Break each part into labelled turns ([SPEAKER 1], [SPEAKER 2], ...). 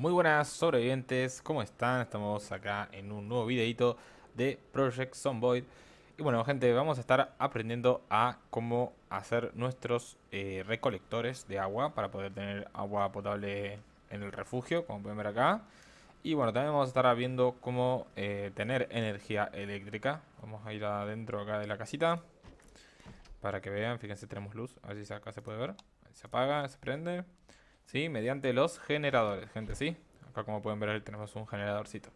[SPEAKER 1] Muy buenas sobrevivientes, ¿cómo están? Estamos acá en un nuevo videito de Project Zomboid Y bueno gente, vamos a estar aprendiendo a cómo hacer nuestros eh, recolectores de agua Para poder tener agua potable en el refugio, como pueden ver acá Y bueno, también vamos a estar viendo cómo eh, tener energía eléctrica Vamos a ir adentro acá de la casita Para que vean, fíjense tenemos luz, a ver si acá se puede ver Se apaga, se prende Mediante los generadores, gente, ¿sí? Acá como pueden ver tenemos un generadorcito.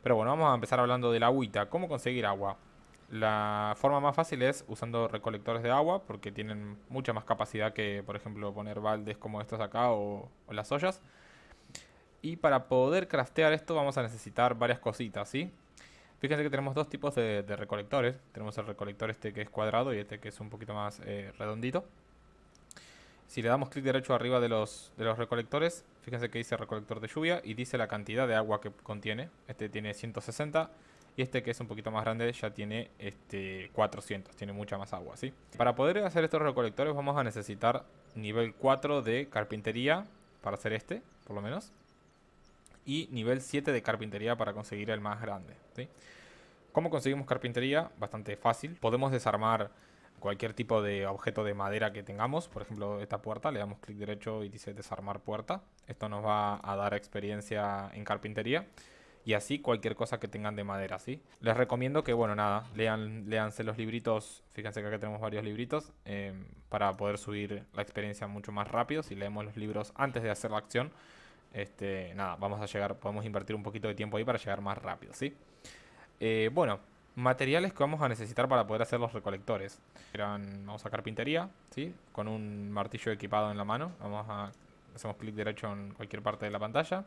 [SPEAKER 1] Pero bueno, vamos a empezar hablando de la agüita. ¿Cómo conseguir agua? La forma más fácil es usando recolectores de agua porque tienen mucha más capacidad que, por ejemplo, poner baldes como estos acá o, las ollas. Y para poder craftear esto vamos a necesitar varias cositas, ¿sí? Fíjense que tenemos dos tipos de, recolectores. Tenemos el recolector este que es cuadrado y este que es un poquito más eh, redondito. Si le damos clic derecho arriba de los, de los recolectores, fíjense que dice recolector de lluvia y dice la cantidad de agua que contiene. Este tiene 160 y este que es un poquito más grande ya tiene este 400, tiene mucha más agua, ¿sí? Para poder hacer estos recolectores vamos a necesitar nivel 4 de carpintería para hacer este, por lo menos. Y nivel 7 de carpintería para conseguir el más grande, ¿sí? ¿Cómo conseguimos carpintería? Bastante fácil. Podemos desarmar cualquier tipo de objeto de madera que tengamos, por ejemplo esta puerta, le damos clic derecho y dice desarmar puerta. Esto nos va a dar experiencia en carpintería y así cualquier cosa que tengan de madera, ¿sí? Les recomiendo que, bueno, nada, lean, leanse los libritos, fíjense que acá tenemos varios libritos, em, para poder subir la experiencia mucho más rápido, si leemos los libros antes de hacer la acción, este, nada, vamos a llegar, podemos invertir un poquito de tiempo ahí para llegar más rápido, ¿sí? Eh, bueno, Materiales que vamos a necesitar para poder hacer los recolectores. vamos a carpintería, ¿sí? Con un martillo equipado en la mano. Vamos a, hacemos clic derecho en cualquier parte de la pantalla.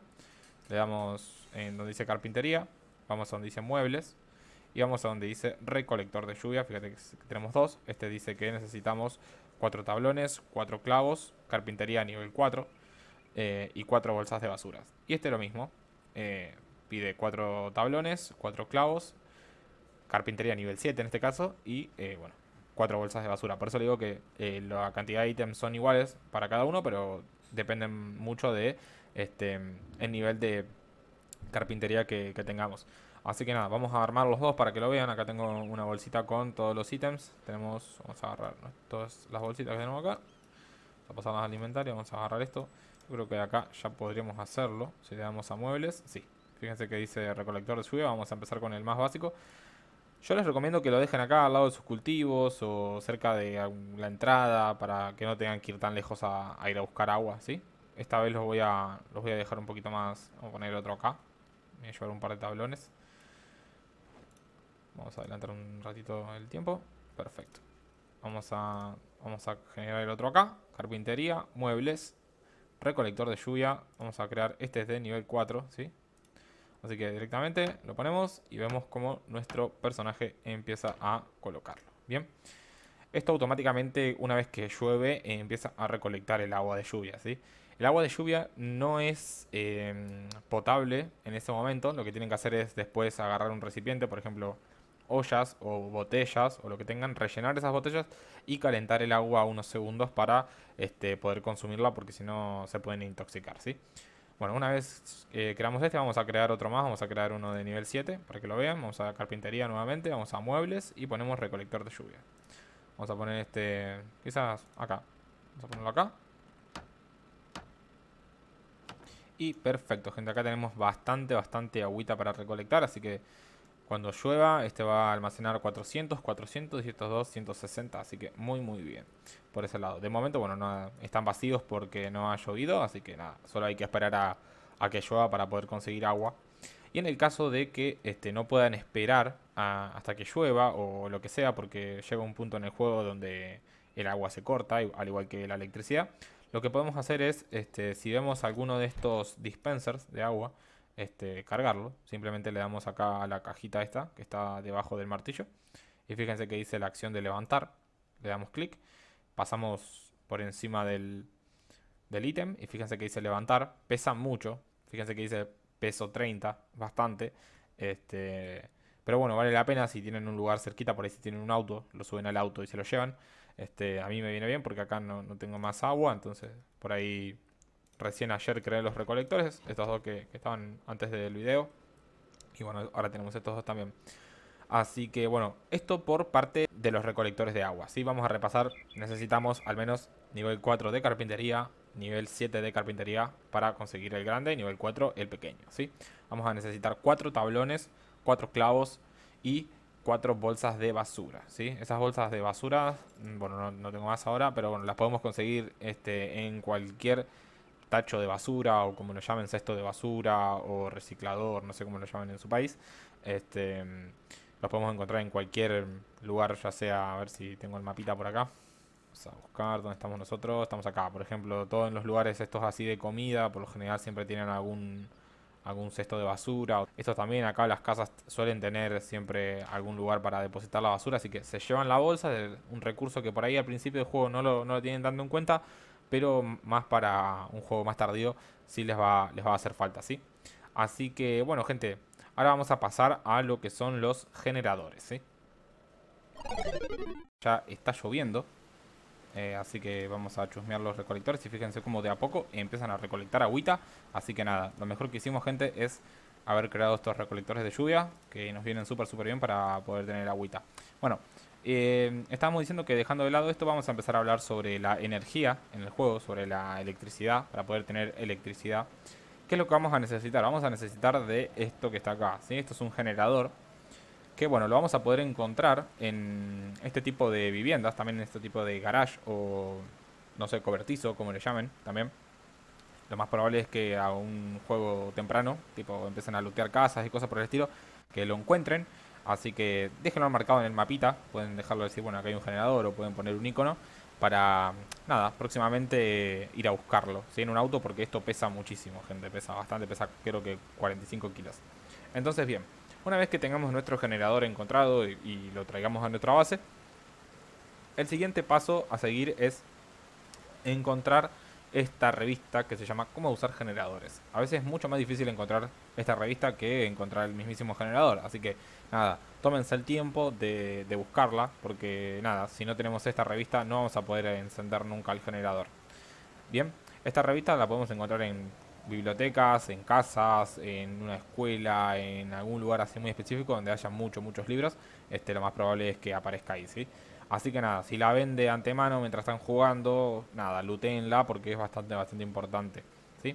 [SPEAKER 1] Le damos en donde dice carpintería. Vamos a donde dice muebles. Y vamos a donde dice recolector de lluvia. Fíjate que tenemos dos. Este dice que necesitamos cuatro tablones, cuatro clavos, carpintería nivel 4 eh, y cuatro bolsas de basuras. Y este lo mismo. Eh, pide cuatro tablones, cuatro clavos, carpintería nivel 7 en este caso, y eh, bueno, cuatro bolsas de basura. Por eso le digo que eh, la cantidad de ítems son iguales para cada uno, pero dependen mucho de este el nivel de carpintería que, tengamos. Así que nada, vamos a armar los dos para que lo vean. Acá tengo una bolsita con todos los ítems. Tenemos, vamos a agarrar todas las bolsitas que tenemos acá. Vamos a pasarlas al inventario, vamos a agarrar esto. Yo creo que acá ya podríamos hacerlo. Si le damos a muebles, sí. Fíjense que dice recolector de lluvia, vamos a empezar con el más básico. Yo les recomiendo que lo dejen acá al lado de sus cultivos o cerca de la entrada para que no tengan que ir tan lejos a, ir a buscar agua, ¿sí? Esta vez los voy a los voy a dejar un poquito más... Vamos a poner otro acá. Voy a llevar un par de tablones. Vamos a adelantar un ratito el tiempo. Perfecto. Vamos a, vamos a generar el otro acá. Carpintería, muebles, recolector de lluvia. Vamos a crear... Este es de nivel 4, ¿sí? Así que directamente lo ponemos y vemos cómo nuestro personaje empieza a colocarlo. Bien. Esto automáticamente, una vez que llueve, eh, empieza a recolectar el agua de lluvia, ¿sí? El agua de lluvia no es em, potable en ese momento. Lo que tienen que hacer es después agarrar un recipiente, por ejemplo, ollas o botellas o lo que tengan, rellenar esas botellas y calentar el agua unos segundos para este, poder consumirla porque si no se pueden intoxicar, ¿sí? Bueno, una vez eh, creamos este, vamos a crear otro más, vamos a crear uno de nivel 7, para que lo vean. Vamos a carpintería nuevamente, vamos a muebles y ponemos recolector de lluvia. Vamos a poner este, quizás acá. Vamos a ponerlo acá. Y perfecto, gente, acá tenemos bastante, bastante agüita para recolectar, así que cuando llueva, este va a almacenar 400, 400 y estos dos 160, así que muy muy bien por ese lado. De momento, bueno, no están vacíos porque no ha llovido, así que nada, solo hay que esperar a, que llueva para poder conseguir agua. Y en el caso de que este, no puedan esperar hasta que llueva o lo que sea, porque llega un punto en el juego donde el agua se corta, al igual que la electricidad, lo que podemos hacer es, este, si vemos alguno de estos dispensers de agua, este, cargarlo. Simplemente le damos acá a la cajita esta que está debajo del martillo. Y fíjense que dice la acción de levantar. Le damos clic. Pasamos por encima del ítem y fíjense que dice levantar. Pesa mucho. Fíjense que dice peso 30. Bastante. Este, pero bueno, vale la pena si tienen un lugar cerquita. Por ahí si tienen un auto, lo suben al auto y se lo llevan. Este, a mí me viene bien porque acá no, no tengo más agua. Entonces por ahí Recién ayer creé los recolectores, estos dos que, estaban antes del video. Y bueno, ahora tenemos estos dos también. Así que bueno, esto por parte de los recolectores de agua. ¿sí? Vamos a repasar, necesitamos al menos nivel 4 de carpintería, nivel 7 de carpintería para conseguir el grande y nivel 4 el pequeño. ¿sí? Vamos a necesitar 4 tablones, 4 clavos y 4 bolsas de basura. ¿sí? Esas bolsas de basura, mm, bueno, no, tengo más ahora, pero bueno, las podemos conseguir este, en cualquier tacho de basura o como lo llamen cesto de basura o reciclador, no sé cómo lo llaman en su país. Este, los podemos encontrar en cualquier lugar, ya sea, a ver si tengo el mapita por acá. Vamos a buscar dónde estamos nosotros. Estamos acá, por ejemplo, todos en los lugares estos así de comida, por lo general siempre tienen algún algún cesto de basura. Estos también acá las casas suelen tener siempre algún lugar para depositar la basura, así que se llevan la bolsa, un recurso que por ahí al principio del juego no lo, no lo tienen dando en cuenta, pero más para un juego más tardío sí les va, les va a hacer falta, ¿sí? Así que, bueno, gente, ahora vamos a pasar a lo que son los generadores, ¿sí? Ya está lloviendo, eh, así que vamos a chusmear los recolectores y fíjense cómo de a poco empiezan a recolectar agüita. Así que nada, lo mejor que hicimos, gente, es haber creado estos recolectores de lluvia que nos vienen súper, súper bien para poder tener agüita. Bueno, eh, estábamos diciendo que dejando de lado esto vamos a empezar a hablar sobre la energía en el juego, sobre la electricidad, para poder tener electricidad. ¿Qué es lo que vamos a necesitar? Vamos a necesitar de esto que está acá. ¿sí? Esto es un generador que bueno, lo vamos a poder encontrar en este tipo de viviendas, también en este tipo de garage o no sé, cobertizo, como le llamen también. Lo más probable es que a un juego temprano, tipo empiecen a lootear casas y cosas por el estilo, que lo encuentren Así que déjenlo marcado en el mapita. Pueden dejarlo decir, bueno, acá hay un generador o pueden poner un icono para, nada, próximamente ir a buscarlo. Si en un auto, porque esto pesa muchísimo, gente. Pesa bastante, pesa creo que 45 kilos. Entonces, bien, una vez que tengamos nuestro generador encontrado y lo traigamos a nuestra base, el siguiente paso a seguir es encontrar esta revista que se llama Cómo usar generadores. A veces es mucho más difícil encontrar esta revista que encontrar el mismísimo generador. Así que nada, tómense el tiempo de, buscarla porque nada, si no tenemos esta revista no vamos a poder encender nunca el generador. Bien, esta revista la podemos encontrar en bibliotecas, en casas, en una escuela, en algún lugar así muy específico donde haya muchos, muchos libros. Este, lo más probable es que aparezca ahí, ¿sí? Así que nada, si la ven de antemano mientras están jugando, nada, lútenla porque es bastante, bastante importante. ¿sí?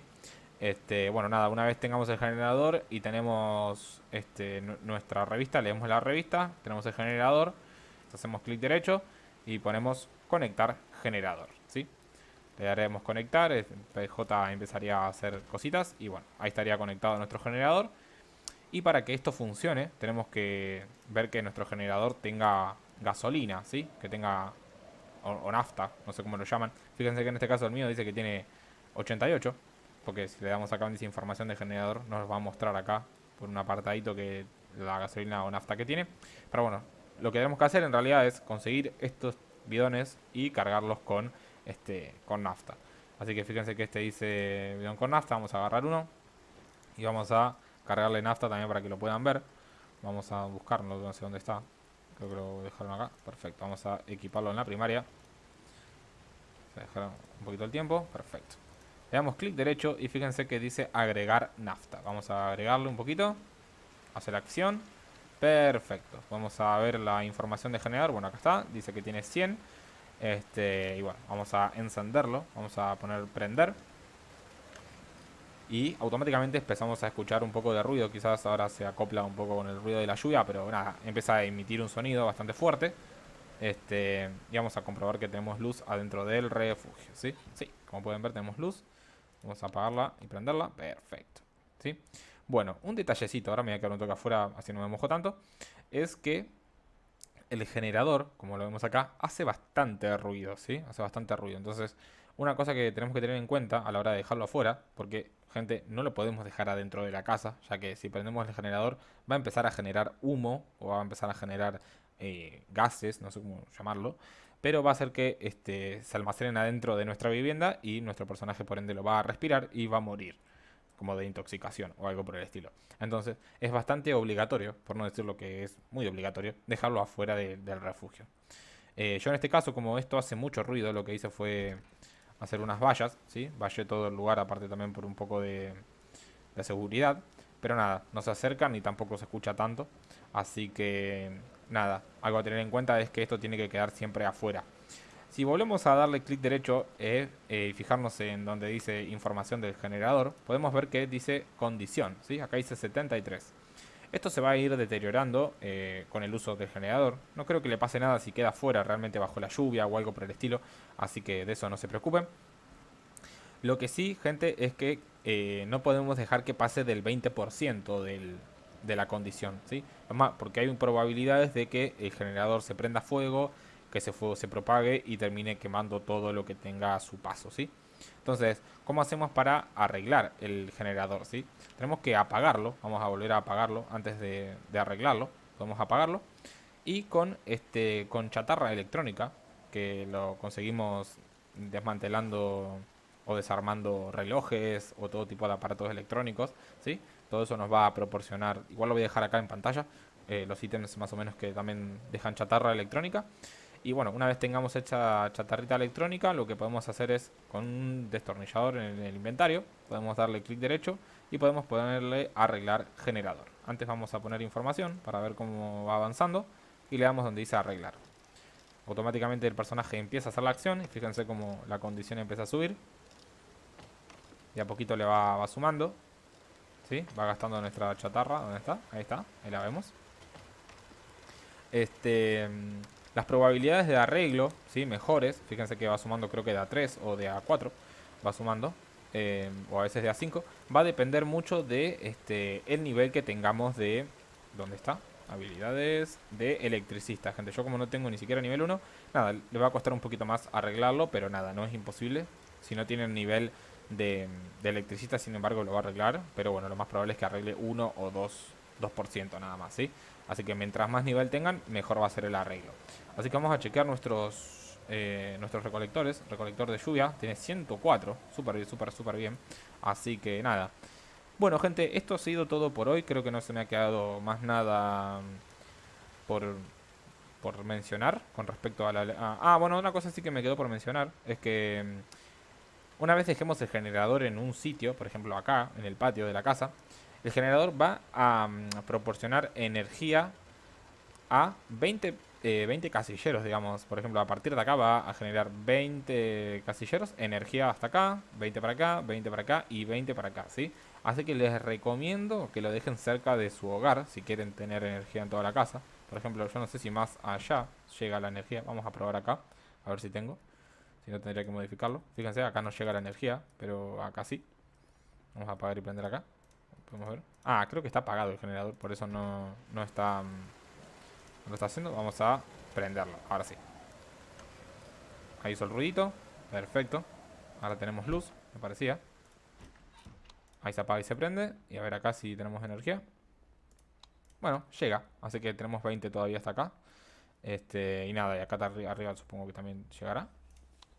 [SPEAKER 1] Este, bueno, nada, una vez tengamos el generador y tenemos este, nuestra revista, leemos la revista, tenemos el generador, hacemos clic derecho y ponemos conectar generador. ¿sí? Le daremos conectar, PJ empezaría a hacer cositas y bueno, ahí estaría conectado nuestro generador. Y para que esto funcione, tenemos que ver que nuestro generador tenga gasolina, ¿sí? Que tenga... O, nafta, no sé cómo lo llaman. Fíjense que en este caso el mío dice que tiene 88. Porque si le damos acá dice información de generador, nos va a mostrar acá por un apartadito que la gasolina o nafta que tiene. Pero bueno, lo que tenemos que hacer en realidad es conseguir estos bidones y cargarlos con, este, con nafta. Así que fíjense que este dice bidón con nafta. Vamos a agarrar uno. Y vamos a cargarle nafta también para que lo puedan ver. Vamos a buscarlo, no sé dónde está. Creo que lo dejaron acá. Perfecto. Vamos a equiparlo en la primaria. Se dejaron un poquito el tiempo. Perfecto. Le damos clic derecho y fíjense que dice agregar nafta. Vamos a agregarle un poquito. Hacer acción. Perfecto. Vamos a ver la información de generar. Bueno, acá está. Dice que tiene 100. Este, y bueno, vamos a encenderlo. Vamos a poner prender y automáticamente empezamos a escuchar un poco de ruido, quizás ahora se acopla un poco con el ruido de la lluvia, pero nada, empieza a emitir un sonido bastante fuerte. Este, y vamos a comprobar que tenemos luz adentro del refugio, ¿sí? Sí, como pueden ver tenemos luz. Vamos a apagarla y prenderla, perfecto, ¿sí? Bueno, un detallecito, ahora me voy a quedar un toque afuera, así no me mojo tanto, es que el generador, como lo vemos acá, hace bastante ruido, ¿sí? Hace bastante ruido. Entonces, una cosa que tenemos que tener en cuenta a la hora de dejarlo afuera, porque, gente, no lo podemos dejar adentro de la casa, ya que si prendemos el generador va a empezar a generar humo o va a empezar a generar eh, gases, no sé cómo llamarlo, pero va a hacer que este, se almacenen adentro de nuestra vivienda y nuestro personaje, por ende, lo va a respirar y va a morir como de intoxicación o algo por el estilo. Entonces es bastante obligatorio, por no decir lo que es muy obligatorio, dejarlo afuera del refugio. Eh, yo en este caso, como esto hace mucho ruido, lo que hice fue hacer unas vallas, ¿sí? Vallé todo el lugar, aparte también por un poco de, seguridad. Pero nada, no se acerca ni tampoco se escucha tanto. Así que nada, algo a tener en cuenta es que esto tiene que quedar siempre afuera si volvemos a darle clic derecho eh, eh, y fijarnos en donde dice información del generador, podemos ver que dice condición, ¿sí? acá dice 73. Esto se va a ir deteriorando eh, con el uso del generador. No creo que le pase nada si queda fuera realmente bajo la lluvia o algo por el estilo, así que de eso no se preocupen. Lo que sí, gente, es que no podemos dejar que pase del 20% de la condición, ¿sí? Porque hay probabilidades de que el generador se prenda fuego, que ese fuego se propague y termine quemando todo lo que tenga a su paso, ¿sí? Entonces, ¿cómo hacemos para arreglar el generador, sí? Tenemos que apagarlo, vamos a volver a apagarlo antes de, de arreglarlo, podemos apagarlo. Y con, este, con chatarra electrónica, que lo conseguimos desmantelando o desarmando relojes o todo tipo de aparatos electrónicos, ¿sí? Todo eso nos va a proporcionar, igual lo voy a dejar acá en pantalla, eh, los ítems más o menos que también dejan chatarra electrónica. Y bueno, una vez tengamos hecha chatarrita electrónica, lo que podemos hacer es con un destornillador en el inventario, podemos darle clic derecho y podemos ponerle arreglar generador. Antes vamos a poner información para ver cómo va avanzando y le damos donde dice arreglar. Automáticamente el personaje empieza a hacer la acción y fíjense cómo la condición empieza a subir. Y a poquito le va, va sumando. ¿Sí? Va gastando nuestra chatarra. ¿Dónde está? Ahí está. Ahí la vemos. Este las probabilidades de arreglo, ¿sí? Mejores. Fíjense que va sumando creo que de A3 o de A4. Va sumando. Eh, o a veces de A5. Va a depender mucho de este, el nivel que tengamos de... ¿Dónde está? Habilidades de electricista, gente. Yo como no tengo ni siquiera nivel 1, nada, le va a costar un poquito más arreglarlo, pero nada, no es imposible. Si no tienen nivel de, electricista, sin embargo, lo va a arreglar. Pero bueno, lo más probable es que arregle 1 o 2, 2% nada más, ¿sí? Así que mientras más nivel tengan, mejor va a ser el arreglo. Así que vamos a chequear nuestros, eh, nuestros recolectores. Recolector de lluvia tiene 104. Súper bien, súper, súper bien. Así que nada. Bueno, gente, esto ha sido todo por hoy. Creo que no se me ha quedado más nada mm, por, mencionar con respecto a la... ah, bueno, una cosa sí que me quedó por mencionar es que... Mm, una vez dejemos el generador en un sitio, por ejemplo acá, en el patio de la casa, el generador va a, mm, proporcionar energía a 20, 20 eh, casilleros, digamos. Por ejemplo, a partir de acá va a generar 20 casilleros, energía hasta acá, 20 para acá, 20 para acá y 20 para acá, ¿sí? Así que les recomiendo que lo dejen cerca de su hogar si quieren tener energía en toda la casa. Por ejemplo, yo no sé si más allá llega la energía. Vamos a probar acá, a ver si tengo. Si no, tendría que modificarlo. Fíjense, acá no llega la energía, pero acá sí. Vamos a apagar y prender acá. Ah, creo que está apagado el generador, por eso no, está... Mm, no lo está haciendo. Vamos a prenderlo, ahora sí. Ahí hizo el ruidito. Perfecto. Ahora tenemos luz, me parecía. Ahí se apaga y se prende. Y a ver acá si tenemos energía. Bueno, llega. Así que tenemos 20 todavía hasta acá. Este, y nada, y acá arriba supongo que también llegará.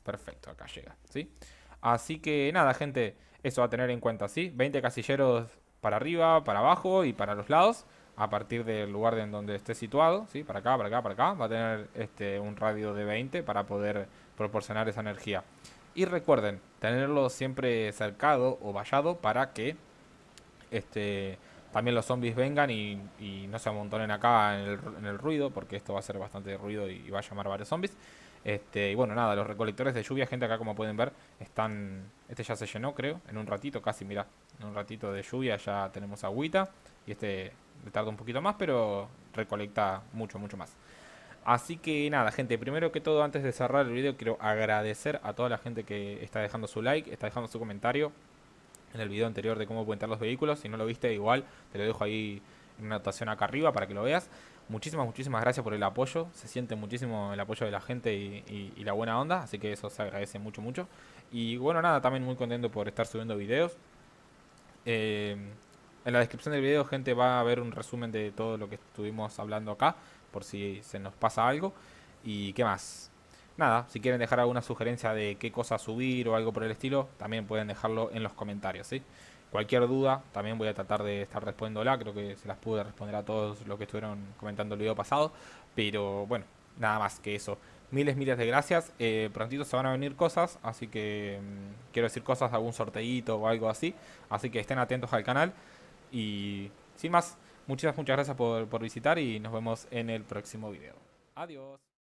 [SPEAKER 1] Perfecto, acá llega, ¿sí? Así que nada, gente, eso va a tener en cuenta, ¿sí? 20 casilleros para arriba, para abajo y para los lados, a partir del lugar en donde esté situado, ¿sí? para acá, para acá, para acá, va a tener este, un radio de 20 para poder proporcionar esa energía. Y recuerden, tenerlo siempre cercado o vallado para que este, también los zombies vengan y, no se amontonen acá en el, ruido, porque esto va a ser bastante ruido y, va a llamar varios zombies. Este, y bueno, nada, los recolectores de lluvia, gente acá como pueden ver, están... Este ya se llenó, creo, en un ratito casi, mira un ratito de lluvia ya tenemos agüita. Y este le tarda un poquito más, pero recolecta mucho, mucho más. Así que nada, gente, primero que todo, antes de cerrar el video, quiero agradecer a toda la gente que está dejando su like, está dejando su comentario en el video anterior de cómo puentear los vehículos. Si no lo viste, igual te lo dejo ahí en una notación acá arriba para que lo veas. Muchísimas, muchísimas gracias por el apoyo. Se siente muchísimo el apoyo de la gente y la buena onda, así que eso se agradece mucho, mucho. Y bueno, nada, también muy contento por estar subiendo videos. Eh, en la descripción del video, gente, va a ver un resumen de todo lo que estuvimos hablando acá, por si se nos pasa algo. ¿Y qué más? Nada, si quieren dejar alguna sugerencia de qué cosa subir o algo por el estilo, también pueden dejarlo en los comentarios, Cualquier duda, también voy a tratar de estar respondiéndola. Creo que se las pude responder a todos los que estuvieron comentando el video pasado. Pero bueno, nada más que eso. Miles, miles de gracias. Eh, prontito se van a venir cosas, así que mm, quiero decir cosas, algún sorteíto o algo así. Así que estén atentos al canal. Y sin más, muchas, muchas gracias por, por visitar y nos vemos en el próximo video. Adiós.